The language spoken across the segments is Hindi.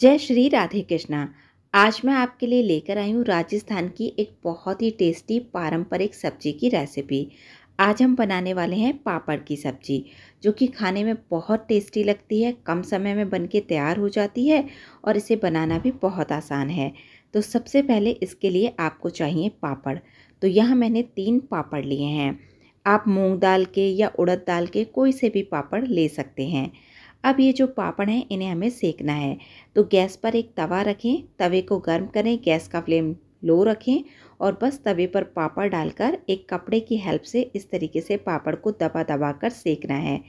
जय श्री राधे कृष्णा आज मैं आपके लिए लेकर आई हूँ राजस्थान की एक बहुत ही टेस्टी पारंपरिक सब्जी की रेसिपी आज हम बनाने वाले हैं पापड़ की सब्जी जो कि खाने में बहुत टेस्टी लगती है कम समय में बन के तैयार हो जाती है और इसे बनाना भी बहुत आसान है तो सबसे पहले इसके लिए आपको चाहिए पापड़ तो यहाँ मैंने तीन पापड़ लिए हैं आप मूँग दाल के या उड़द दाल के कोई से भी पापड़ ले सकते हैं अब ये जो पापड़ हैं इन्हें हमें सेकना है तो गैस पर एक तवा रखें तवे को गर्म करें गैस का फ्लेम लो रखें और बस तवे पर पापड़ डालकर एक कपड़े की हेल्प से इस तरीके से पापड़ को दबा दबा कर सेकना है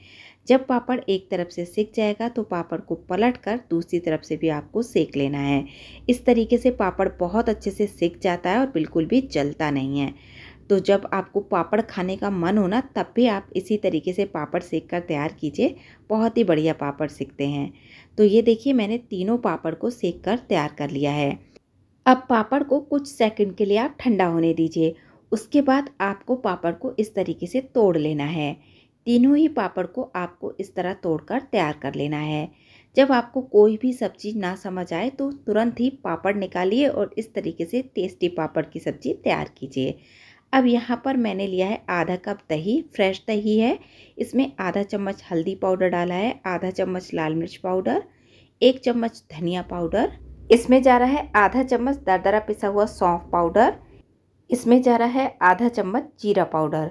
जब पापड़ एक तरफ से सेक जाएगा तो पापड़ को पलट कर दूसरी तरफ से भी आपको सेक लेना है इस तरीके से पापड़ बहुत अच्छे से सेक जाता है और बिल्कुल भी जलता नहीं है तो जब आपको पापड़ खाने का मन हो ना तब भी आप इसी तरीके से पापड़ सेक कर तैयार कीजिए बहुत ही बढ़िया पापड़ सेकते हैं तो ये देखिए मैंने तीनों पापड़ को सेक कर तैयार कर लिया है अब पापड़ को कुछ सेकंड के लिए आप ठंडा होने दीजिए उसके बाद आपको पापड़ को इस तरीके से तोड़ लेना है तीनों ही पापड़ को आपको इस तरह तोड़कर तैयार कर लेना है जब आपको कोई भी सब्जी ना समझ आए तो तुरंत ही पापड़ निकालिए और इस तरीके से टेस्टी पापड़ की सब्ज़ी तैयार कीजिए अब यहाँ पर मैंने लिया है आधा कप दही फ्रेश दही है इसमें आधा चम्मच हल्दी पाउडर डाला है आधा चम्मच लाल मिर्च पाउडर एक चम्मच धनिया पाउडर इसमें जा रहा है आधा चम्मच दरदरा पिसा हुआ सौंफ पाउडर इसमें जा रहा है आधा चम्मच जीरा पाउडर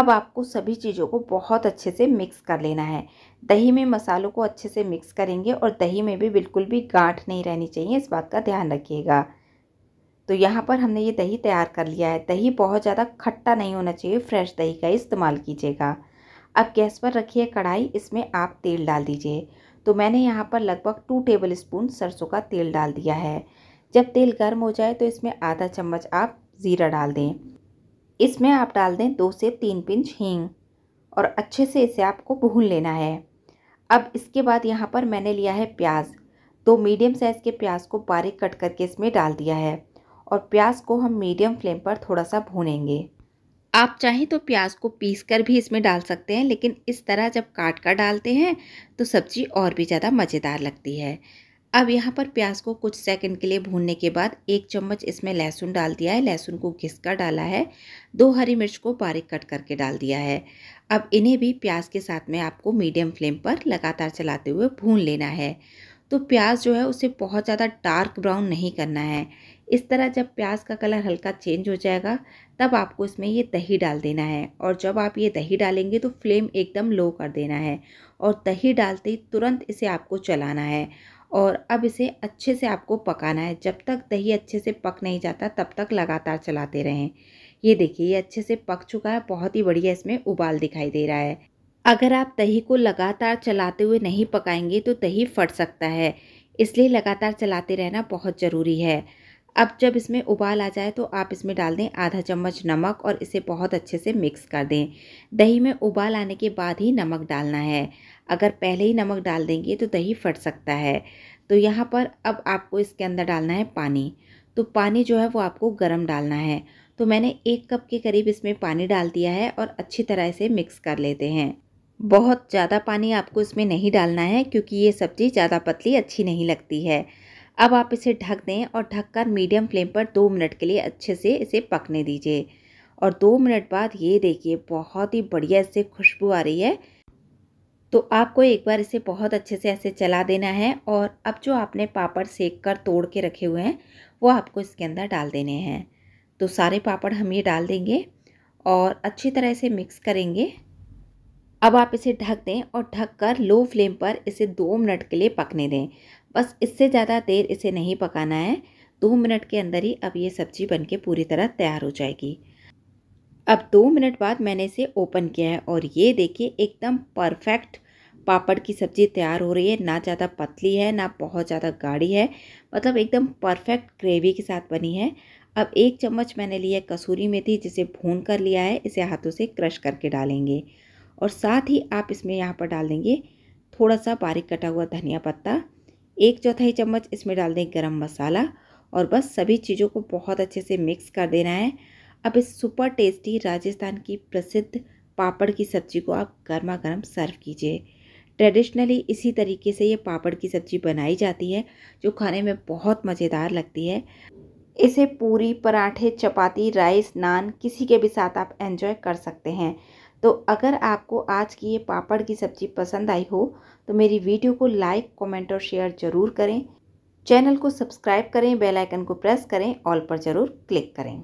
अब आपको सभी चीज़ों को बहुत अच्छे से मिक्स कर लेना है दही में मसालों को अच्छे से मिक्स करेंगे और दही में भी बिल्कुल भी गांठ नहीं रहनी चाहिए इस बात का ध्यान रखिएगा तो यहाँ पर हमने ये दही तैयार कर लिया है दही बहुत ज़्यादा खट्टा नहीं होना चाहिए फ्रेश दही का इस्तेमाल कीजिएगा अब गैस पर रखिए कढ़ाई इसमें आप तेल डाल दीजिए तो मैंने यहाँ पर लगभग टू टेबल स्पून सरसों का तेल डाल दिया है जब तेल गर्म हो जाए तो इसमें आधा चम्मच आप ज़ीरा डाल दें इसमें आप डाल दें दो से तीन पिंच हींग और अच्छे से इसे आपको भून लेना है अब इसके बाद यहाँ पर मैंने लिया है प्याज दो मीडियम साइज़ के प्याज को बारीक कट करके इसमें डाल दिया है और प्याज को हम मीडियम फ्लेम पर थोड़ा सा भूनेंगे आप चाहें तो प्याज को पीस कर भी इसमें डाल सकते हैं लेकिन इस तरह जब काट कर डालते हैं तो सब्ज़ी और भी ज़्यादा मज़ेदार लगती है अब यहाँ पर प्याज को कुछ सेकंड के लिए भूनने के बाद एक चम्मच इसमें लहसुन डाल दिया है लहसुन को घिस कर डाला है दो हरी मिर्च को बारीक कट करके डाल दिया है अब इन्हें भी प्याज के साथ में आपको मीडियम फ्लेम पर लगातार चलाते हुए भून लेना है तो प्याज जो है उसे बहुत ज़्यादा डार्क ब्राउन नहीं करना है इस तरह जब प्याज का कलर हल्का चेंज हो जाएगा तब आपको इसमें ये दही डाल देना है और जब आप ये दही डालेंगे तो फ्लेम एकदम लो कर देना है और दही डालते ही तुरंत इसे आपको चलाना है और अब इसे अच्छे से आपको पकाना है जब तक दही अच्छे से पक नहीं जाता तब तक लगातार चलाते रहें ये देखिए ये अच्छे से पक चुका है बहुत ही बढ़िया इसमें उबाल दिखाई दे रहा है अगर आप दही को लगातार चलाते हुए नहीं पकाएंगे तो दही फट सकता है इसलिए लगातार चलाते रहना बहुत ज़रूरी है अब जब इसमें उबाल आ जाए तो आप इसमें डाल दें आधा चम्मच नमक और इसे बहुत अच्छे से मिक्स कर दें दही में उबाल आने के बाद ही नमक डालना है अगर पहले ही नमक डाल देंगे तो दही फट सकता है तो यहाँ पर अब आपको इसके अंदर डालना है पानी तो पानी जो है वो आपको गर्म डालना है तो मैंने एक कप के करीब इसमें पानी डाल दिया है और अच्छी तरह से मिक्स कर लेते हैं बहुत ज़्यादा पानी आपको इसमें नहीं डालना है क्योंकि ये सब्ज़ी ज़्यादा पतली अच्छी नहीं लगती है अब आप इसे ढक दें और ढककर मीडियम फ्लेम पर दो मिनट के लिए अच्छे से इसे पकने दीजिए और दो मिनट बाद ये देखिए बहुत ही बढ़िया इससे खुशबू आ रही है तो आपको एक बार इसे बहुत अच्छे से ऐसे चला देना है और अब जो आपने पापड़ सेक कर तोड़ के रखे हुए हैं वो आपको इसके अंदर डाल देने हैं तो सारे पापड़ हम ये डाल देंगे और अच्छी तरह से मिक्स करेंगे अब आप इसे ढक दें और ढक कर लो फ्लेम पर इसे दो मिनट के लिए पकने दें बस इससे ज़्यादा देर इसे नहीं पकाना है दो मिनट के अंदर ही अब ये सब्ज़ी बन के पूरी तरह तैयार हो जाएगी अब दो मिनट बाद मैंने इसे ओपन किया है और ये देखिए एकदम परफेक्ट पापड़ की सब्ज़ी तैयार हो रही है ना ज़्यादा पतली है ना बहुत ज़्यादा गाढ़ी है मतलब एकदम परफेक्ट ग्रेवी के साथ बनी है अब एक चम्मच मैंने लिया है कसूरी मेथी जिसे भून कर लिया है इसे हाथों से क्रश करके डालेंगे और साथ ही आप इसमें यहाँ पर डाल देंगे थोड़ा सा बारीक कटा हुआ धनिया पत्ता एक चौथाई चम्मच इसमें डाल दें गरम मसाला और बस सभी चीज़ों को बहुत अच्छे से मिक्स कर देना है अब इस सुपर टेस्टी राजस्थान की प्रसिद्ध पापड़ की सब्ज़ी को आप गर्मा गर्म सर्व कीजिए ट्रेडिशनली इसी तरीके से ये पापड़ की सब्ज़ी बनाई जाती है जो खाने में बहुत मज़ेदार लगती है इसे पूरी पराठे चपाती राइस नान किसी के भी साथ आप एंजॉय कर सकते हैं तो अगर आपको आज की ये पापड़ की सब्ज़ी पसंद आई हो तो मेरी वीडियो को लाइक कमेंट और शेयर ज़रूर करें चैनल को सब्सक्राइब करें बेल आइकन को प्रेस करें ऑल पर ज़रूर क्लिक करें